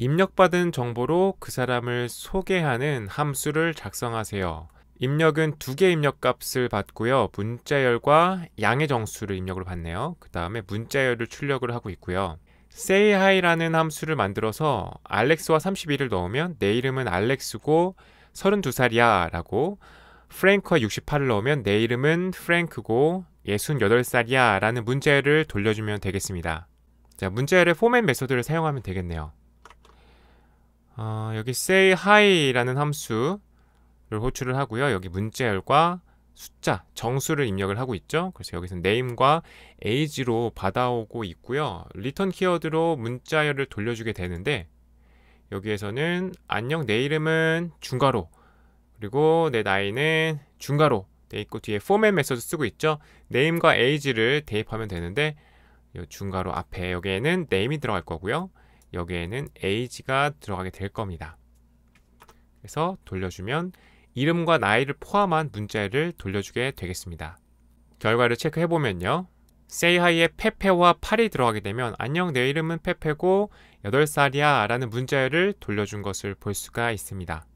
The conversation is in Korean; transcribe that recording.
입력받은 정보로 그 사람을 소개하는 함수를 작성하세요. 입력은 두 개 입력 값을 받고요. 문자열과 양의 정수를 입력을 받네요. 그 다음에 문자열을 출력을 하고 있고요. say hi라는 함수를 만들어서 알렉스와 31을 넣으면 내 이름은 알렉스고 32살이야 라고 프랭크와 68을 넣으면 내 이름은 프랭크고 68살이야 라는 문자열을 돌려주면 되겠습니다. 자, 문자열의 포맷 메소드를 사용하면 되겠네요. 어, 여기 say hi라는 함수를 호출을 하고요. 여기 문자열과 숫자, 정수를 입력을 하고 있죠. 그래서 여기서 name과 age로 받아오고 있고요. r e t u 리턴 키워드로 문자열을 돌려주게 되는데 여기에서는 안녕 내 이름은 중괄호 그리고 내 나이는 중괄호 돼 있고 뒤에 format 메서드 쓰고 있죠. name과 age를 대입하면 되는데 이 중괄호 앞에 여기에는 name이 들어갈 거고요. 여기에는 age가 들어가게 될 겁니다. 그래서 돌려주면 이름과 나이를 포함한 문자를 돌려주게 되겠습니다. 결과를 체크해보면요. 세이하이에 페페와 8이 들어가게 되면 안녕 내 이름은 페페고 8살이야 라는 문자를 돌려준 것을 볼 수가 있습니다.